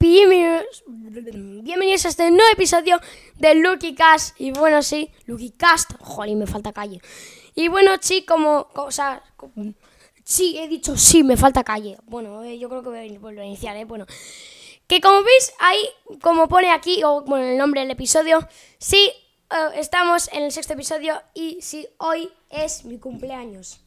Bienvenidos, a este nuevo episodio de Lucky Cast. Y bueno, sí, Lucky Cast. Joder, me falta calle. Y bueno, sí, como. O sea, sí, he dicho sí, me falta calle. Bueno, eh, yo creo que voy a volver a iniciar, ¿eh? Bueno. Que como veis, ahí, como pone aquí, o bueno, el nombre del episodio, sí, eh, estamos en el sexto episodio y sí, hoy es mi cumpleaños.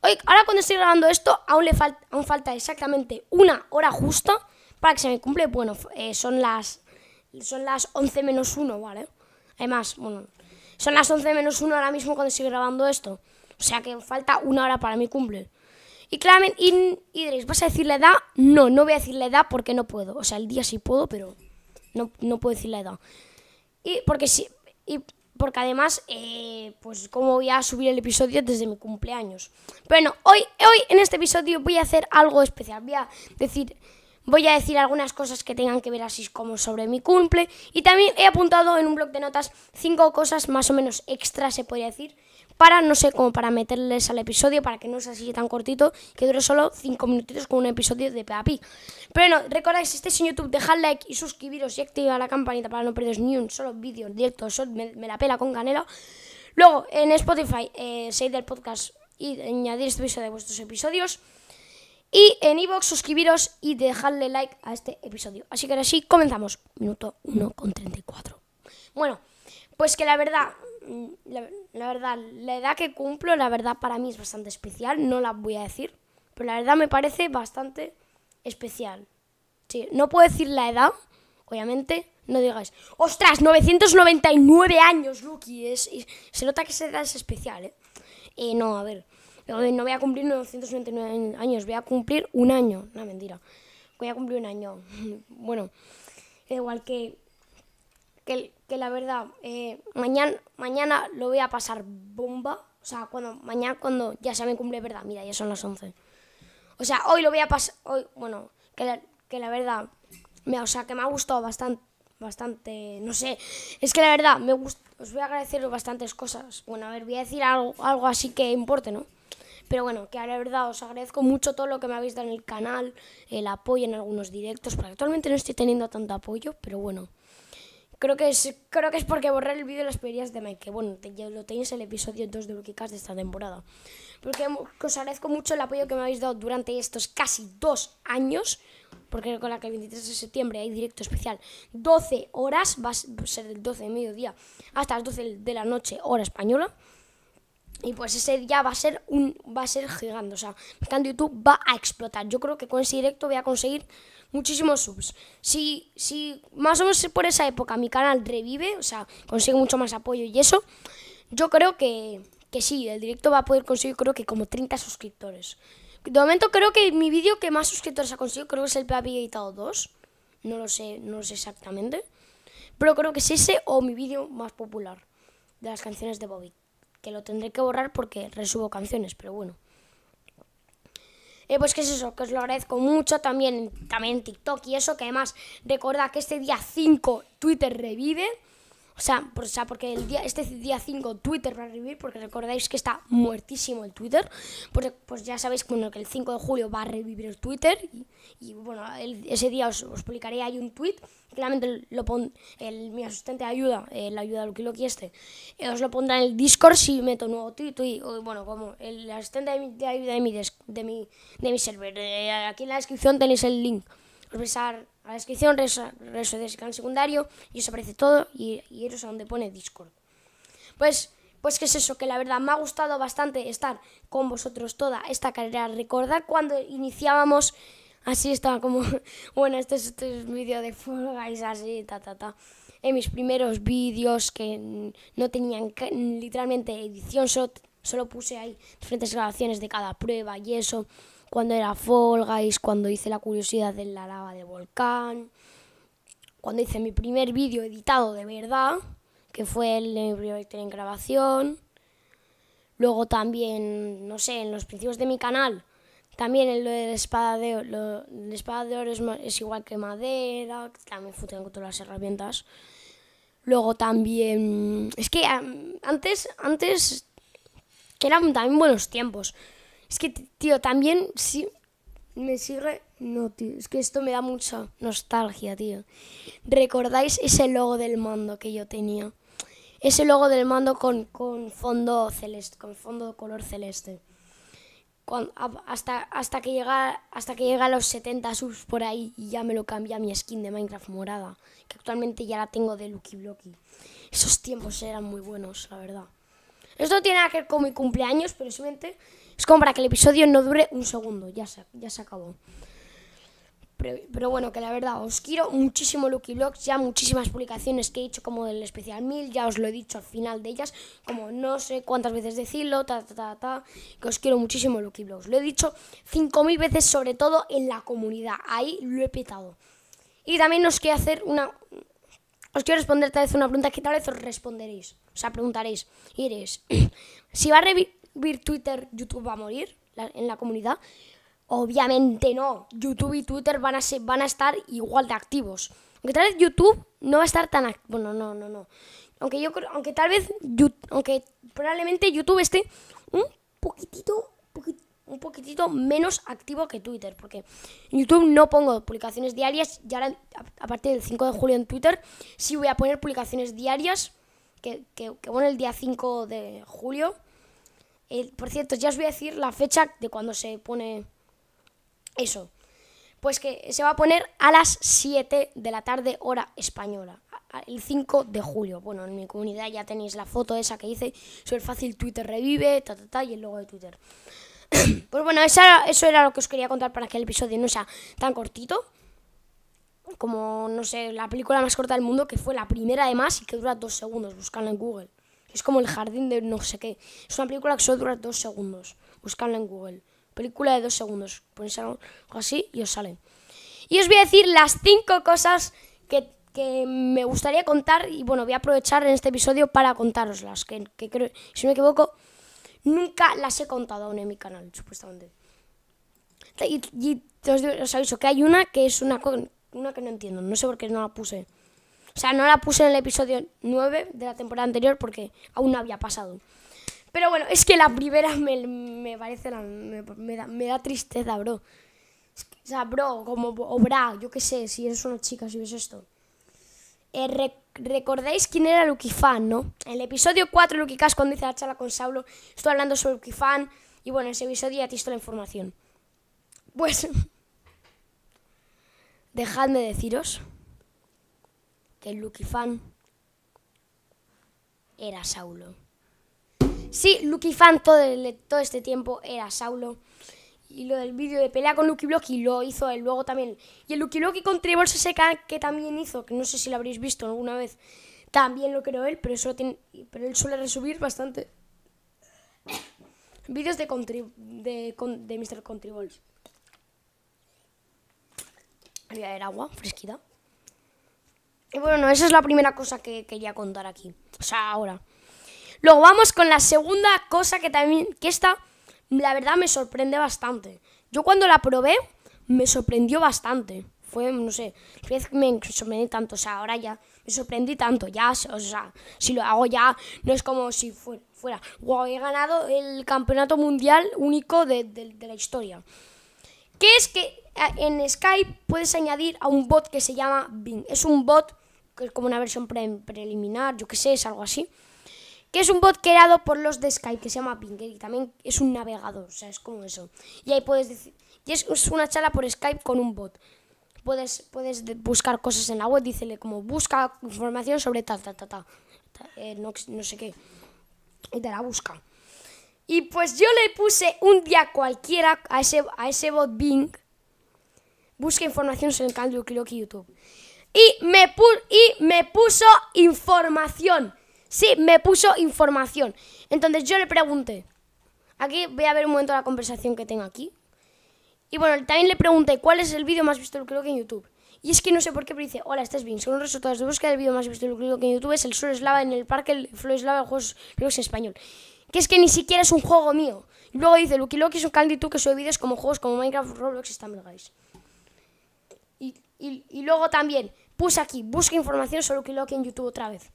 Hoy, ahora cuando estoy grabando esto, aún, le falta aún falta exactamente una hora justa para que se me cumple, bueno, eh, son las son las 11 menos 1, ¿vale? Además, bueno, son las 11 menos 1 ahora mismo cuando estoy grabando esto. O sea que falta una hora para mi cumple. Y claramente, y, ¿vas a decir la edad? No, no voy a decir la edad porque no puedo. O sea, el día sí puedo, pero no, no puedo decir la edad. Y porque sí, y porque además, eh, pues como voy a subir el episodio desde mi cumpleaños. Bueno, hoy, hoy en este episodio voy a hacer algo especial. Voy a decir voy a decir algunas cosas que tengan que ver así como sobre mi cumple y también he apuntado en un blog de notas cinco cosas más o menos extra se podría decir para no sé cómo para meterles al episodio para que no sea así tan cortito que dure solo cinco minutitos con un episodio de Pig Pero bueno, recordad si estáis en YouTube dejad like y suscribiros y activa la campanita para no perderos ni un solo vídeo directo eso me, la pela con canela. Luego en Spotify eh, seguid el podcast y añadir este episodio de vuestros episodios. Y en iVoox suscribiros y dejarle like a este episodio. Así que ahora sí, comenzamos. Minuto 1 con 34. Bueno, pues que la verdad, mm, la, verdad, la edad que cumplo, la verdad para mí es bastante especial, no la voy a decir, pero la verdad me parece bastante especial. Sí, no puedo decir la edad, obviamente, no digáis, ostras, 999 años, Lucky, es, se nota que esa edad es especial, ¿eh? Eh, no, a ver, no voy a cumplir 999 años, voy a cumplir un año. No, mentira. Voy a cumplir un año. bueno, igual que, que, la verdad, eh, mañana, mañana lo voy a pasar bomba. O sea, cuando, mañana cuando ya se me cumple, ¿verdad? Mira, ya son las 11. O sea, hoy lo voy a pasar, hoy, bueno, que la, que la verdad, me, o sea, que me ha gustado bastante, bastante, no sé, es que la verdad, me os voy a agradecer bastantes cosas. Bueno, a ver, voy a decir algo, algo así que importe, ¿no? Pero bueno, que la verdad os agradezco mucho todo lo que me habéis dado en el canal, el apoyo en algunos directos, porque actualmente no estoy teniendo tanto apoyo, pero bueno. Creo que es, creo que es porque borré el vídeo de las perillas de Mike, que bueno, ya lo tenéis el episodio 2 de Cast de esta temporada. Porque os agradezco mucho el apoyo que me habéis dado durante estos casi dos años, porque con la que el 23 de septiembre hay directo especial 12 horas, va a ser del 12 de mediodía hasta las 12 de la noche, hora española. Y pues ese día va a ser un va a ser gigante, o sea, mi canal de YouTube va a explotar. Yo creo que con ese directo voy a conseguir muchísimos subs. Si si más o menos por esa época mi canal revive, o sea, consigue mucho más apoyo y eso, yo creo que que sí, el directo va a poder conseguir creo que como 30 suscriptores. De momento creo que mi vídeo que más suscriptores ha conseguido creo que es el Papi Editado 2. No lo sé, no lo sé exactamente. Pero creo que es ese o mi vídeo más popular de las canciones de Bobby que lo tendré que borrar porque resubo canciones, pero bueno. Eh, pues que es eso, que os lo agradezco mucho también, también TikTok y eso, que además recordad que este día 5 Twitter revive. O sea, por, porque el día, este día 5 Twitter va a revivir, porque recordáis que está muertísimo el Twitter. Pues, pues ya sabéis que el 5 de julio va a revivir el Twitter. Y, bueno, ese día os, publicaré ahí un tweet. Claramente lo el, mi asistente de ayuda, la ayuda de Lucky este, eh, os lo pondrá en el Discord si meto nuevo tweet. Y, bueno, como el asistente de, ayuda de mi, de mi, mi server. Eh, aquí en la descripción tenéis el link. Os vais a la descripción, redes de y canal secundario y os aparece todo y, eso es a donde pone Discord. Pues, pues que es eso, que la verdad me ha gustado bastante estar con vosotros toda esta carrera. Recordar cuando iniciábamos, así estaba como, bueno, este es, este un vídeo de Fall Guys, así, ta, ta, ta. En mis primeros vídeos que no tenían literalmente edición, solo puse ahí diferentes grabaciones de cada prueba y eso cuando era Fall cuando hice la curiosidad de la lava de volcán, cuando hice mi primer vídeo editado de verdad, que fue el de mi primer en grabación. Luego también, no sé, en los principios de mi canal, también lo de la espada de oro, la espada de oro es, igual que madera, también funciona con todas las herramientas. Luego también, es que antes, antes que eran también buenos tiempos. Es que, tío, también sí me sigue... No, tío, es que esto me da mucha nostalgia, tío. ¿Recordáis ese logo del mando que yo tenía? Ese logo del mando con, fondo celeste, con fondo color celeste. hasta, hasta, que llega, hasta que llega a los 70 subs por ahí y ya me lo cambia a mi skin de Minecraft morada, que actualmente ya la tengo de Lucky Blocky. Esos tiempos eran muy buenos, la verdad. Esto tiene que ver con mi cumpleaños, pero simplemente es como para que el episodio no dure un segundo, ya se, ya se acabó. Pero, bueno, que la verdad os quiero muchísimo Lucky Vlogs, ya muchísimas publicaciones que he hecho como del especial 1000, ya os lo he dicho al final de ellas, como no sé cuántas veces decirlo, ta ta ta ta, que os quiero muchísimo Lucky Vlogs. Lo he dicho 5000 veces sobre todo en la comunidad, ahí lo he petado. Y también os quiero hacer una os quiero responder tal vez una pregunta que tal vez os responderéis, o sea, preguntaréis, iréis, si va a Twitter, YouTube va a morir en la comunidad. Obviamente no. YouTube y Twitter van a, ser, van a estar igual de activos. Aunque tal vez YouTube no va a estar tan activo. Bueno, no, no, no. Aunque yo aunque tal vez, aunque probablemente YouTube esté un poquitito, un poquitito menos activo que Twitter, porque en YouTube no pongo publicaciones diarias y ahora a partir del 5 de julio en Twitter sí voy a poner publicaciones diarias, que, que, que bueno, el día 5 de julio eh, por cierto, ya os voy a decir la fecha de cuando se pone eso. Pues que se va a poner a las 7 de la tarde hora española, el 5 de julio. Bueno, en mi comunidad ya tenéis la foto esa que hice, soy fácil, Twitter revive, ta, ta, ta, y el logo de Twitter. pues bueno, eso era lo que os quería contar para que el episodio no sea tan cortito. Como, no sé, la película más corta del mundo, que fue la primera además y que dura dos segundos, buscando en Google es como El jardín de no sé qué. Es una película que solo dura dos segundos. Buscadla en Google. Película de dos segundos. Ponéis algo así y os sale. Y os voy a decir las cinco cosas que, me gustaría contar. Y bueno, voy a aprovechar en este episodio para contaroslas. Que, que creo, si no me equivoco, nunca las he contado aún en mi canal, supuestamente. Y, os, aviso que hay una que es una, una que no entiendo. No sé por qué no la puse. O sea, no la puse en el episodio 9 de la temporada anterior porque aún no había pasado. Pero bueno, es que la primera me, parece, me, da, tristeza, bro. o sea, bro, como, o yo qué sé, si eres una chica, si ves esto. Eh, ¿Recordáis quién era Lucky ¿no? En el episodio 4, Lucky Cash, cuando hice la charla con Saulo, estoy hablando sobre Lucky Y bueno, en ese episodio ya te la información. Pues, dejadme deciros que Lucky Fan era Saulo. Sí, Lucky Fan todo, todo este tiempo era Saulo. Y lo del vídeo de pelea con Lucky Blocky lo hizo él luego también. Y el Lucky Blocky con Tribol seca que también hizo, que no sé si lo habréis visto alguna vez, también lo creo él, pero, eso pero él suele resubir bastante vídeos de, de, Mr. Contribols. Voy a agua fresquita. Y bueno, esa es la primera cosa que quería contar aquí. O sea, ahora. Luego vamos con la segunda cosa que también, que esta, la verdad me sorprende bastante. Yo cuando la probé, me sorprendió bastante. Fue, no sé, me sorprendí tanto, o sea, ahora ya, me sorprendí tanto, ya, o sea, si lo hago ya, no es como si fuera, he ganado el campeonato mundial único de, la historia. ¿Qué es que en Skype puedes añadir a un bot que se llama Bing. Es un bot que es como una versión preliminar, yo que sé, es algo así. Que es un bot creado por los de Skype que se llama Bing y también es un navegador, o sea, es como eso. Y ahí puedes decir, y es, una charla por Skype con un bot. Puedes, puedes buscar cosas en la web, dícele como busca información sobre tal, tal, tal, Ta, eh, no, sé qué. Y te la busca. Y pues yo le puse un día cualquiera a ese, a ese bot Bing Busque información sobre el canal de YouTube. Y me, puso información. Sí, me puso información. Entonces yo le pregunté. Aquí voy a ver un momento la conversación que tengo aquí. Y bueno, también le pregunté cuál es el vídeo más visto de que en YouTube. Y es que no sé por qué, pero dice, hola, estás bien. Son los resultados de búsqueda del vídeo más visto de que en YouTube. Es el sur eslava en el parque, el flow eslava, el juegos en español. Que es que ni siquiera es un juego mío. Y luego dice, Lucky es un canal de YouTube que sube vídeos como juegos como Minecraft, Roblox y Stumble y, luego también puse aquí, busca información sobre Ukiloki en YouTube otra vez.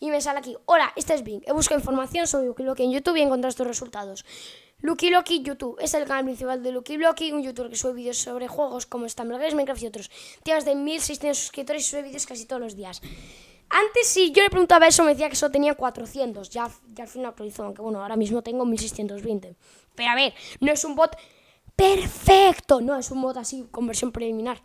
Y me sale aquí, hola, este es Bing. He buscado información sobre Lucky Loki en YouTube y encontrado estos resultados. Lucky Loki YouTube es el canal principal de Lucky Loki, un youtuber que sube vídeos sobre juegos como Stumble Minecraft y otros. Tiene más de 1600 suscriptores y sube vídeos casi todos los días. Antes, si yo le preguntaba eso, me decía que solo tenía 400. Ya, ya al final actualizó, aunque bueno, ahora mismo tengo 1620. Pero a ver, no es un bot perfecto, no es un bot así con versión preliminar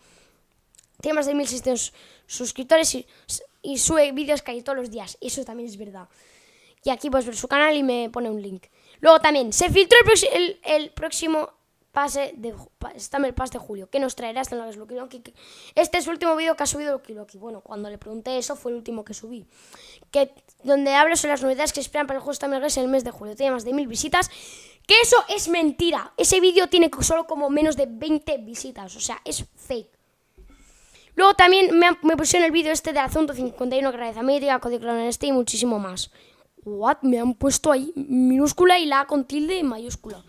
tiene más de 1.600 suscriptores y, sube vídeos casi todos los días. Eso también es verdad. Y aquí puedes ver su canal y me pone un link. Luego también, se filtró el, próximo pase de el Pass de julio. ¿Qué nos traerá este nuevo lo Loki? Este es el último vídeo que ha subido lo Loki. Bueno, cuando le pregunté eso fue el último que subí. Que, donde hablo sobre las novedades que esperan para el juego Stammer en el mes de julio. Tiene más de mil visitas. Que eso es mentira. Ese vídeo tiene solo como menos de 20 visitas. O sea, es fake. Luego también me, me pusieron el vídeo este de Asunto 51, realiza a Código en este y muchísimo más. What? Me han puesto ahí minúscula y la A con tilde en mayúscula.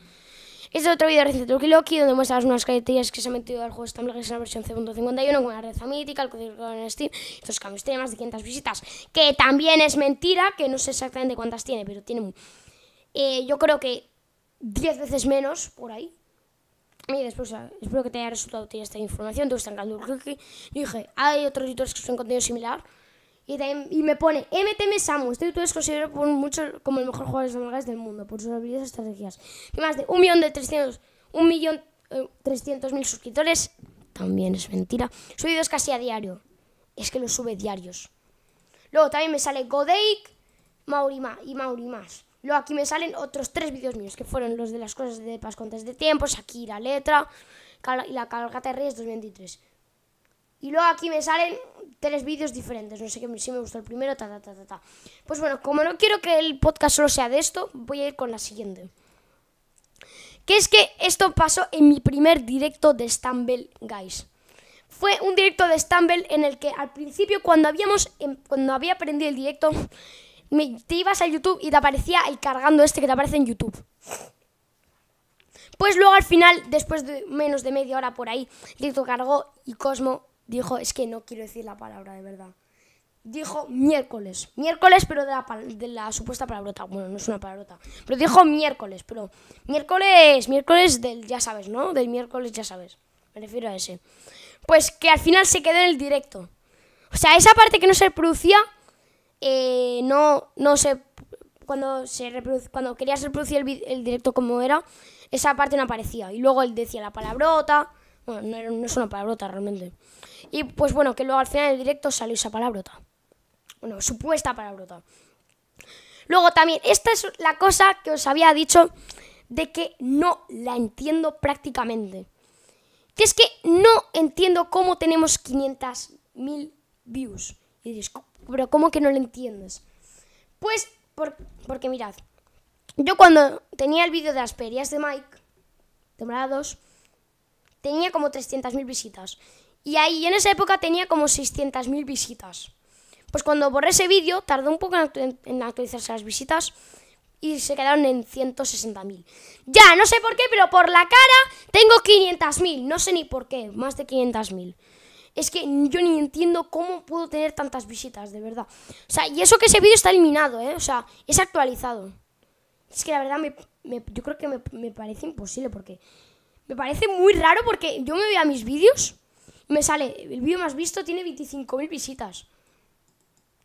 Este es otro vídeo reciente de TokiLoki Loki, donde muestras unas características que se han metido al juego de que es la versión 1.51 con la red mítica, el código en Steam. Estos cambios tienen más de 500 visitas, que también es mentira, que no sé exactamente cuántas tiene, pero tiene. Eh, yo creo que 10 veces menos por ahí. Mira, después, espero que te haya resultado útil esta información, te gusta el Cookie. Yo dije, hay otros youtubers que suben contenido similar. Y, y me pone, MTM Samu, este youtuber es considerado por mucho como el mejor jugador de Among del mundo, por sus habilidades y estrategias. Y más de 1.300.000 un millón, eh, trescientos mil suscriptores, también es mentira. Subidos casi a diario. Es que los sube diarios. Luego también me sale Godeik Maurima y Mauri Luego aquí me salen otros tres vídeos míos, que fueron los de las cosas de Paz de tiempos aquí la letra y la cargata de Reyes 2023. Y luego aquí me salen tres vídeos diferentes, no sé qué, si me gustó el primero, ta, ta, ta, ta, Pues bueno, como no quiero que el podcast solo sea de esto, voy a ir con la siguiente. Que es que esto pasó en mi primer directo de Stumble Guys. Fue un directo de Stumble en el que al principio, cuando, habíamos, em, cuando había aprendido el directo, te ibas a YouTube y te aparecía el cargando este que te aparece en YouTube. Pues luego al final, después de menos de media hora por ahí, Lito cargó y Cosmo dijo, es que no quiero decir la palabra de verdad. Dijo miércoles, miércoles pero de la, de la supuesta palabrota, bueno, no es una palabrota, pero dijo miércoles, pero miércoles, miércoles del ya sabes, ¿no? Del miércoles ya sabes, me refiero a ese. Pues que al final se quedó en el directo. O sea, esa parte que no se producía eh, no, no sé cuando, se cuando reproducir el, directo como era, esa parte no aparecía. Y luego él decía la palabrota. Bueno, no, es una palabrota realmente. Y pues bueno, que luego al final del directo salió esa palabrota. Bueno, supuesta palabrota. Luego también, esta es la cosa que os había dicho de que no la entiendo prácticamente. Que es que no entiendo cómo tenemos 500.000 views. Y diréis, pero ¿cómo que no lo entiendes? Pues porque mirad, yo cuando tenía el vídeo de las perias de Mike, temporada 2, tenía como 300.000 visitas. Y ahí en esa época tenía como 600.000 visitas. Pues cuando borré ese vídeo, tardó un poco en actualizarse las visitas y se quedaron en 160.000. Ya, no sé por qué, pero por la cara tengo 500.000. No sé ni por qué, más de 500.000 es que yo ni entiendo cómo puedo tener tantas visitas, de verdad. O sea, y eso que ese vídeo está eliminado, ¿eh? O sea, es actualizado. Es que la verdad, me, yo creo que me, parece imposible porque... Me parece muy raro porque yo me veo a mis vídeos y me sale, el vídeo más visto tiene 25.000 visitas.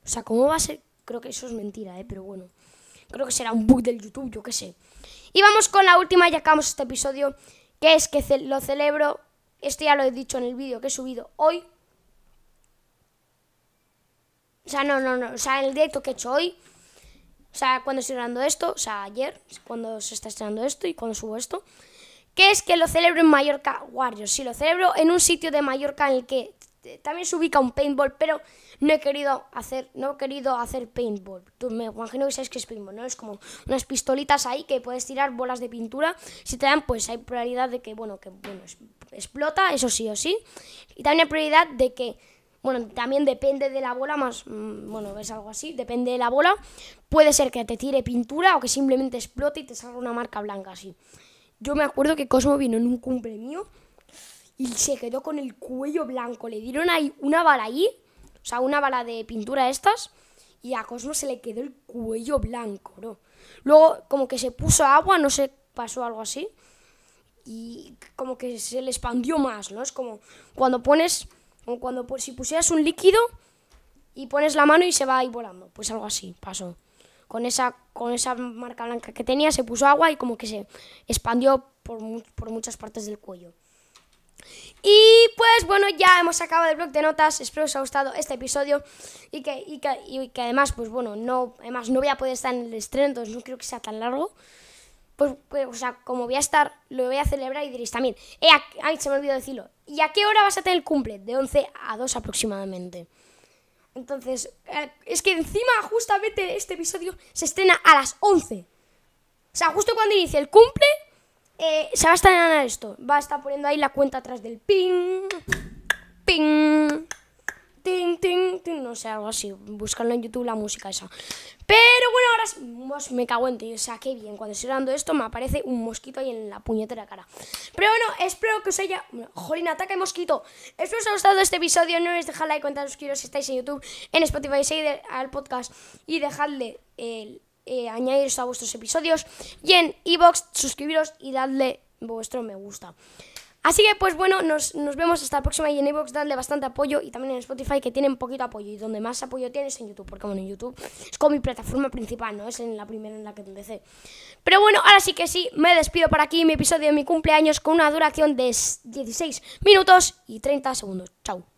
O sea, ¿cómo va a ser? Creo que eso es mentira, ¿eh? Pero bueno, creo que será un bug del YouTube, yo qué sé. Y vamos con la última, y acabamos este episodio, que es que lo celebro esto ya lo he dicho en el vídeo que he subido hoy. O sea, no, no, no. O sea, el directo que he hecho hoy. O sea, cuando estoy grabando esto. O sea, ayer. Cuando se está estrenando esto y cuando subo esto. Que es que lo celebro en Mallorca Warriors. Sí, lo celebro en un sitio de Mallorca en el que también se ubica un paintball. Pero no he querido hacer, no he querido hacer paintball. Tú me imagino que sabes que es paintball, ¿no? Es como unas pistolitas ahí que puedes tirar bolas de pintura. Si te dan, pues hay probabilidad de que, bueno, que bueno, explota, eso sí o sí. Y también hay probabilidad de que, bueno, también depende de la bola, más, mm, bueno, es algo así, depende de la bola. Puede ser que te tire pintura o que simplemente explote y te salga una marca blanca así. Yo me acuerdo que Cosmo vino en un cumple mío y se quedó con el cuello blanco. Le dieron ahí una bala ahí o sea, una bala de pintura estas. Y a Cosmo se le quedó el cuello blanco, ¿no? Luego, como que se puso agua, no sé, pasó algo así. Y como que se le expandió más, ¿no? Es como cuando pones. Como cuando si pusieras un líquido y pones la mano y se va ahí volando. Pues algo así pasó. Con esa, con esa marca blanca que tenía, se puso agua y como que se expandió por muchas partes del cuello. Y pues bueno, ya hemos acabado el blog de notas. Espero que os haya gustado este episodio y que, que, además, pues bueno, no, además no voy a poder estar en el estreno, entonces no creo que sea tan largo. Pues, pues o sea, como voy a estar, lo voy a celebrar y diréis también. Eh, ay, se me olvidó decirlo. ¿Y a qué hora vas a tener el cumple? De 11 a 2 aproximadamente. Entonces, eh, es que encima justamente este episodio se estrena a las 11. O sea, justo cuando inicia el cumple, eh, se va a estar en esto. Va a estar poniendo ahí la cuenta atrás del ping, ping, ting, ting, ting, no sé, algo así. Buscarlo en YouTube la música esa. Pero bueno, ahora me cago en ti. O sea, qué bien. Cuando estoy dando esto me aparece un mosquito ahí en la puñetera cara. Pero bueno, espero que os haya... Jolín, ataque mosquito. Espero que os haya gustado este episodio. No olvidéis dejar like, comentar, suscribiros si estáis en YouTube, en Spotify, seguir al podcast y dejadle el eh, añadiros a vuestros episodios y en iBox suscribiros y dadle vuestro me gusta. Así que pues bueno, nos, vemos hasta la próxima y en iVoox dadle bastante apoyo y también en Spotify que tienen poquito apoyo y donde más apoyo tienes en YouTube, porque bueno, en YouTube es como mi plataforma principal, ¿no? Es en la primera en la que empecé. Pero bueno, ahora sí que sí, me despido por aquí mi episodio de mi cumpleaños con una duración de 16 minutos y 30 segundos. Chao.